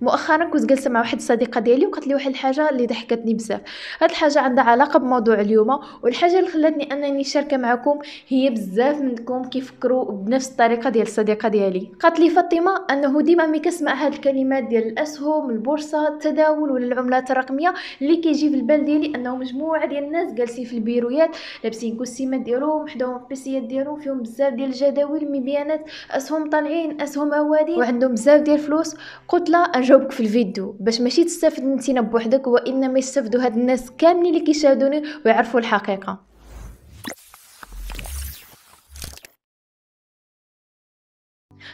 مؤخرا كنت جالسه مع واحد الصديقه ديالي وقالت لي واحد الحاجه اللي ضحكتني بزاف هاد الحاجه عندها علاقه بموضوع اليوم والحاجه اللي خلاتني انني شاركه معكم هي بزاف منكم كيفكروا بنفس الطريقه ديال الصديقه ديالي قالت لي فاطمه انه ديما ملي كنسمع هاد الكلمات ديال الاسهم البورصه التداول ولا العملات الرقميه اللي كيجي في البال ديالي انه مجموعه ديال الناس جالسين في البيرويات لابسين كوسيمات ديالهم حداهم البيسيات ديالهم فيهم بزاف ديال الجداول مبيانات اسهم طالعين اسهم هوادي وعندهم بزاف ديال الفلوس قلت لها جاوبك في الفيديو باش ماشي تستافد انت بوحدك وانما يستافدوا هاد الناس كاملين اللي كيشاهدوني ويعرفوا الحقيقه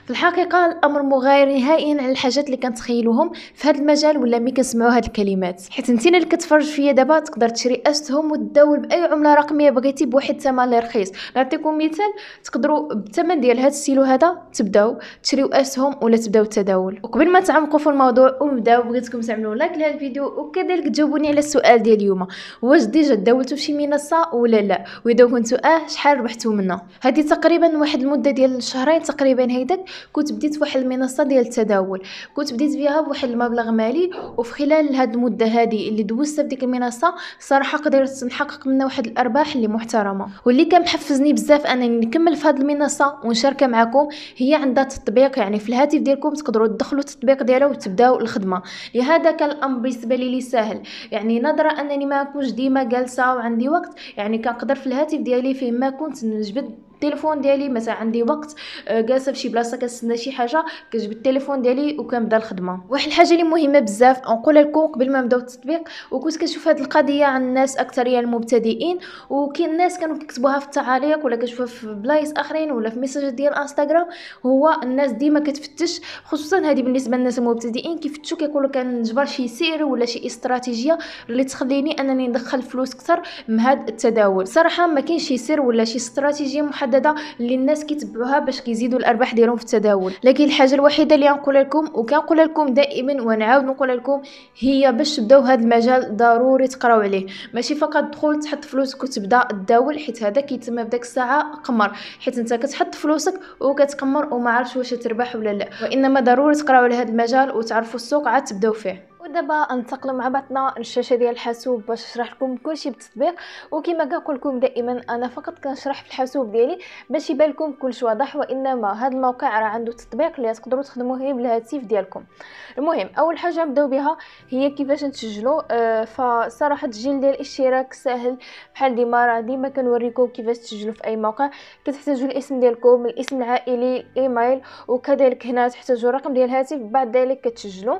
في الحقيقه الامر مغاير نهائيا على الحاجات اللي كنتخيلوهم في هذا المجال ولا ملي كنسمعوا هاد الكلمات حيت نتينا اللي كتفرج فيا دابا تقدر تشري اسهم وتداول باي عمله رقميه بغيتي بواحد الثمن اللي رخيص نعطيكم مثال تقدروا بالثمن ديال هاد السيلو هذا تبداو تشريو اسهم ولا تبداو التداول وقبل ما تعمقوا في الموضوع ونبداو بغيتكم تعملوا لايك لهذا الفيديو وكذلك تجاوبوني على السؤال ديال اليوم واش ديجا داولتوا فشي منصه ولا لا واذا كنتوا اه شحال ربحتوا منها هذه تقريبا واحد المده ديال شهرين تقريبا هيداك كنت بديت واحد المنصه ديال التداول كنت بديت فيها بواحد المبلغ مالي وفي خلال هاد المده هادي اللي دوزت في ديك المنصه صراحه قدرت نحقق منها واحد الارباح اللي محترمه واللي كان محفزني بزاف انني نكمل في هاد المنصه ونشاركها معكم هي عندها تطبيق يعني في الهاتف ديالكم تقدروا تدخلوا التطبيق ديالها وتبداو الخدمه لهذا كان الامر بالنسبه لي سهل يعني نظرا انني ما كنتش ديما جالسه وعندي وقت يعني كنقدر في الهاتف ديالي فيما كنت نجبد التليفون ديالي مثلا عندي وقت آه، جالسه فشي بلاصه كنستنى شي حاجه كنجبد التليفون ديالي وكنبدا الخدمه واحد الحاجه اللي مهمه بزاف نقولها لكم قبل ما نبداو التطبيق وكنت كنشوف هذه القضيه عند الناس اكثريه يعني المبتدئين وكاين الناس كانوا كيكتبوها في التعاليق ولا كنشوفها في بلايص اخرين ولا في ميساج ديال انستغرام هو الناس ديما كتفتش خصوصا هذه بالنسبه للناس المبتدئين كيفتشوا كيقولوا كنجبر شي سير ولا شي استراتيجيه اللي تخليني انني ندخل فلوس اكثر من هذا التداول صراحه ما كاينش شي سر ولا شي استراتيجيه محدده اللي الناس كيتبعوها باش كيزيدوا الارباح ديالهم في التداول لكن الحاجه الوحيده اللي نقول لكم وكنقول لكم دائما ونعاود نقول لكم هي باش تبداو هذا المجال ضروري تقراو عليه ماشي فقط دخول تحط فلوسك وتبدا تداول حيت هذا كيتسمى في الساعه قمر حيت انت كتحط فلوسك وكتقمر وما عرفتش واش تربح ولا لا وانما ضروري تقراو على هذا المجال وتعرفوا السوق عاد تبداو فيه ودابا انتقلوا مع بعضنا للشاشه ديال الحاسوب باش نشرح لكم كلشي بالتطبيق وكما كنقول لكم دائما انا فقط كنشرح في الحاسوب ديالي باش يبان لكم كلشي واضح وانما هذا الموقع راه عنده تطبيق اللي تقدروا تخدموه غير بالهاتف ديالكم المهم اول حاجه نبداو بها هي كيفاش نسجلوا آه فصراحه التسجيل ديال الاشتراك سهل بحال ديما راه ديما كنوريكم كيفاش تسجلوا في اي موقع كتحتاجوا الاسم ديالكم الاسم العائلي الايميل وكذلك هنا تحتاجوا الرقم ديال الهاتف بعد ذلك كتسجلوا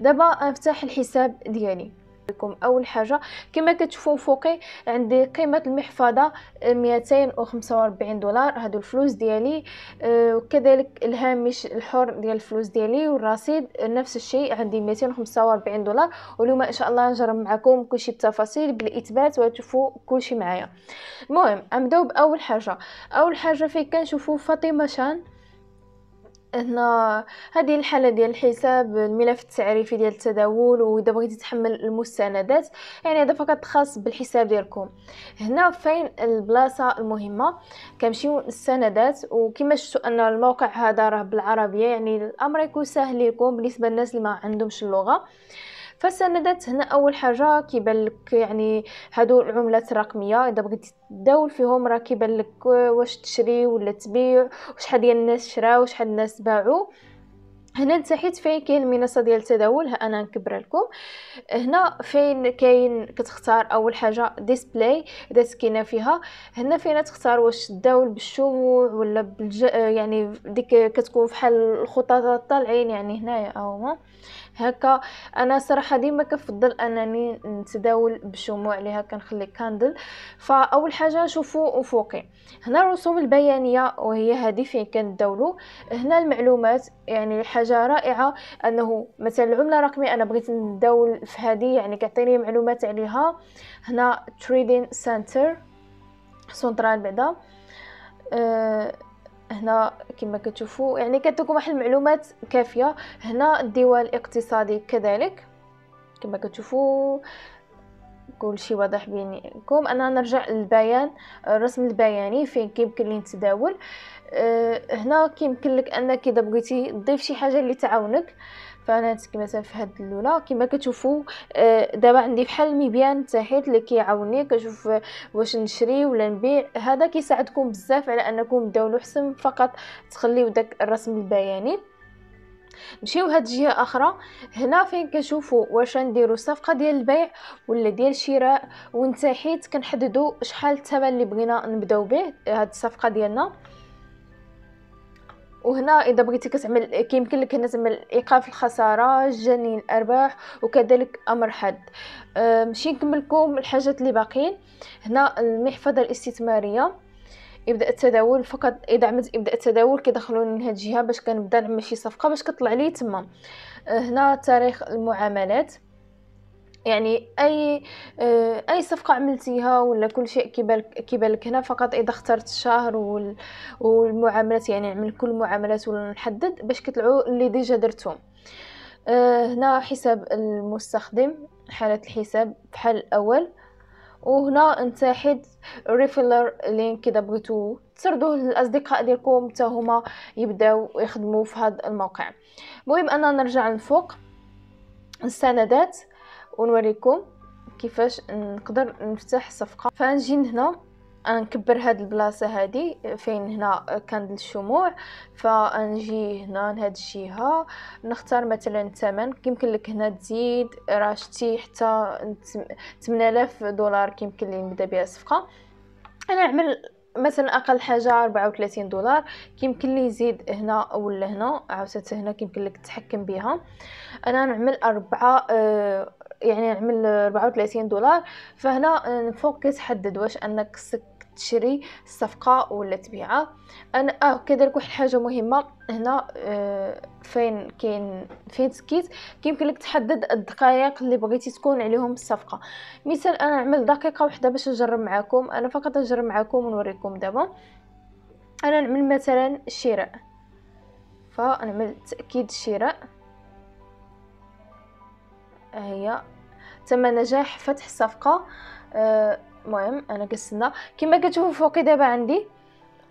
دابا آه، افتح الحساب ديالي لكم اول حاجه كما كتشوفوا فوقي عندي قيمه المحفظه 245 دولار هادو الفلوس ديالي آه، وكذلك الهامش الحر ديال الفلوس ديالي والرصيد نفس الشيء عندي 245 دولار واليوم ان شاء الله نجرب معكم كلشي بالتفاصيل بالاثبات وتشوفوا كلشي معايا المهم نبداو باول حاجه اول حاجه فين كنشوفوا فاطمه شان هنا هذه الحاله ديال الحساب الملف التعريفي ديال التداول واذا بغيتي تحمل المستندات يعني هذا فقط خاص بالحساب ديالكم هنا فين البلاصه المهمه كنمشيو للسندات وكما شفتوا ان الموقع هذا راه بالعربيه يعني الامر يكون سهل لكم بالنسبه للناس اللي ما عندهمش اللغه فالسندات هنا اول حاجه كيبان لك يعني هادو العملات الرقميه اذا بغيتي تداول فيهم راه كيبان لك واش تشري ولا تبيع وشحال ديال الناس شراو وشحال الناس باعوا هنا تحت فين كاين المنصه ديال التداول ها انا نكبر لكم هنا فين كاين كتختار اول حاجه ديسبلاي اذا سكينه فيها هنا فين تختار واش تداول بالشموع ولا بالج... يعني ديك كتكون فحال الخطوط طالعين يعني هنايا ما هكا انا صراحه ديما كنفضل انني نتداول بشموع اللي هكا نخلي كاندل فاول حاجه شوفوا افقي هنا الرسوم البيانيه وهي هذه فين كنداولو هنا المعلومات يعني حاجه رائعه انه مثلا العمله الرقميه انا بغيت نداول في هذه يعني كتعطيني معلومات عليها هنا تريدين سنتر سنترال بعدا أه هنا كما كتشوفوا يعني كتكون واحد المعلومات كافيه هنا الديوان الاقتصادي كذلك كما كتشوفوا كل شيء واضح بينكم انا نرجع للبيان الرسم البياني فين كيمكن لي التداول أه هنا كيمكن لك انك اذا بغيتي تضيف شي حاجه اللي تعاونك أه فانا مثلا في هاد اللولا كما كتشوفوا آه، دابا عندي بحال ميبيان حتى اللي كيعاوني كنشوف واش نشري ولا نبيع هذا كيساعدكم بزاف على انكم داولوا حسن فقط تخليو داك الرسم البياني نمشيو هاد الجهه اخرى هنا فين كنشوفوا واش نديروا الصفقه ديال البيع ولا ديال الشراء ونتحيت كنحددوا شحال الثمن اللي بغينا نبداو به هاد الصفقه ديالنا وهنا اذا بغيتي كتعمل كيمكن لك هنا تعمل ايقاف الخساره جني الارباح وكذلك امر حد نمشي نكملكم الحاجات اللي باقيين هنا المحفظه الاستثماريه يبدا التداول فقط اذا عملت يبدا التداول كيدخلوني لهاد الجهه باش كنبدا نعمل شي صفقه باش كطلع لي تما أه، هنا تاريخ المعاملات يعني اي آه، اي صفقه عملتيها ولا كل شيء كيبان لك هنا فقط اذا اخترت الشهر والمعاملات يعني نعمل كل المعاملات ولا نحدد باش كيطلعوا اللي ديجا درتهم آه، هنا حساب المستخدم حالة الحساب بحال الأول وهنا نتاحد ريفيلر لينك كده بغيتو تسردوه للاصدقاء ديالكم حتى هما يبداو يخدموا في هذا الموقع المهم انا نرجع لفوق السندات ونوريكم كيفاش نقدر نفتح صفقه فنجي لهنا نكبر هاد البلاصه هادي فين هنا كان الشموع فنجي هنا لهاد الجهه نختار مثلا الثمن يمكن لك هنا تزيد راشتي حتى 8000 دولار كيمكن لي نبدا بها الصفقه انا نعمل مثلا اقل حاجه 34 دولار كيمكن لي يزيد هنا ولا هنا عاوتاني هنا كيمكن لك تتحكم بها انا نعمل 4 يعني نعمل 34 دولار فهنا نفوكس حدد واش انك تشري الصفقة ولا تبيعها انا اه كذلك واحد الحاجه مهمه هنا آه فين كاين فين سكيت كيمكن لك تحدد الدقائق اللي بغيتي تكون عليهم الصفقه مثال انا نعمل دقيقه واحده باش نجرب معاكم انا فقط نجرب معاكم ونوريكم دابا انا نعمل مثلا شراء فنعمل تاكيد الشراء هي تم نجاح فتح صفقه المهم آه، انا قسنا كما كتشوفوا فوقي دابا عندي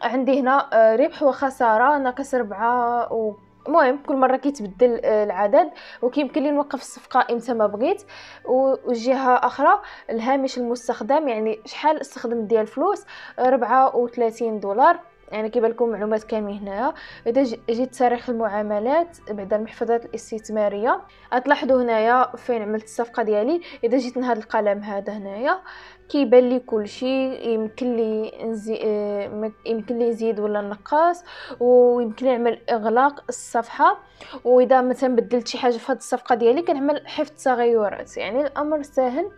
عندي هنا آه، ربح وخساره ناقص ربعة و المهم كل مره كيتبدل آه، العدد وكيمكن لي نوقف الصفقه امتى ما بغيت وجهه اخرى الهامش المستخدم يعني شحال استخدمت ديال الفلوس وثلاثين دولار يعني كيبان لكم معلومات كاملين هنايا اذا جيت تاريخ المعاملات بعد المحفظات الاستثماريه غتلاحظوا هنايا فين عملت الصفقه ديالي اذا جيت لهاد القلم هذا هنايا كيبان لي كلشي يمكن لي نزي... آه، يمكن لي نزيد ولا نقص ويمكن لي نعمل اغلاق الصفحه واذا مثلا بدلت شي حاجه في هاد الصفقه ديالي كنعمل حفظ تغيرات يعني الامر سهل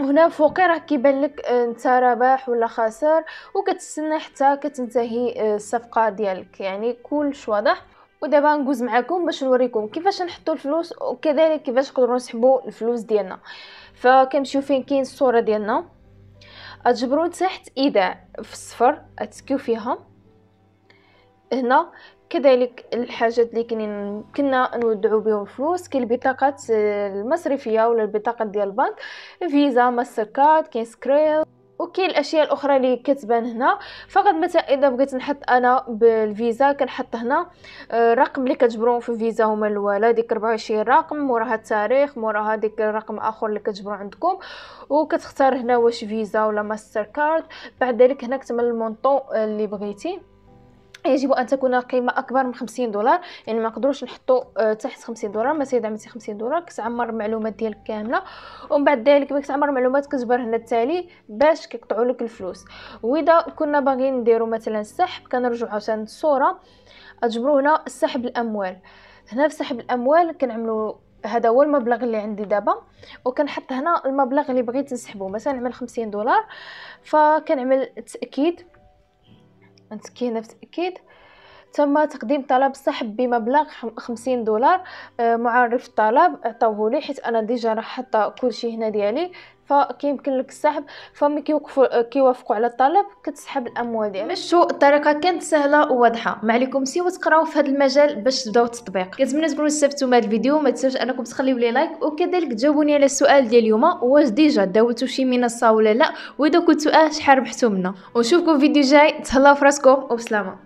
هنا فوقي راه كيبان لك آه، انت رباح ولا خسر وكتستنى حتى كتنتهي آه، الصفقه ديالك يعني كلش واضح ودابا نجوز معكم باش نوريكم كيفاش نحطوا الفلوس وكذلك كيفاش نقدروا نسحبوا الفلوس ديالنا فكنمشيو فين كاين الصوره ديالنا اجبروا تحت ايداع في الصفر اتكيو فيها هنا كذلك الحاجات اللي كنا نودعو بهم فلوس كاين البطاقات المصرفيه ولا البطاقات ديال البنك فيزا ماستر كارد كاين سكريل وكاين الاشياء الاخرى اللي كتبان هنا فقط مثلا اذا بغيت نحط انا بالفيزا كنحط هنا الرقم آه، اللي كتجبرون في الفيزا هما الاولى ديك 24 رقم موراها التاريخ موراها ديك الرقم اخر اللي كتجبروا عندكم وكتختار هنا واش فيزا ولا ماستر كارد بعد ذلك هنا كتمل المونطو اللي بغيتي يجب ان تكون القيمه اكبر من 50 دولار يعني ما نقدروش نحطو تحت آه، 50 دولار ما سيدا عملتي 50 دولار كتعمر المعلومات ديالك كامله ومن بعد ذلك ملي كتعمر المعلومات كتجبر هنا التالي باش كيقطعوا لك الفلوس واذا كنا باغيين نديرو مثلا السحب كنرجعو عاوتاني الصوره اجبروا هنا سحب الاموال هنا في سحب الاموال كنعملو هذا هو المبلغ اللي عندي دابا وكنحط هنا المبلغ اللي بغيت نسحبه مثلا نعمل 50 دولار فكنعمل تاكيد and skin of the kid تم تقديم طلب سحب بمبلغ 50 دولار آه، معرف الطلب عطوه لي حيت انا ديجا راه حاطه كلشي هنا ديالي فكيمكن لك السحب فمن كيوقفوا آه، كيوافقوا على الطلب كتسحب الاموال ديالك مشو الطريقه كانت سهله وواضحه ما عليكم سوى تقراو في هذا المجال باش تبداو التطبيق كنتمنى تكونوا استفدتوا من هذا الفيديو ما تنساوش انكم تخليو لي لايك وكذلك تجاوبوني على السؤال ديال اليوم واش ديجا داولتوا شي منصه ولا لا واذا كنتوا اه شحال ربحتوا منها ونشوفكم في فيديو جاي تهلاو في راسكم وبسلامه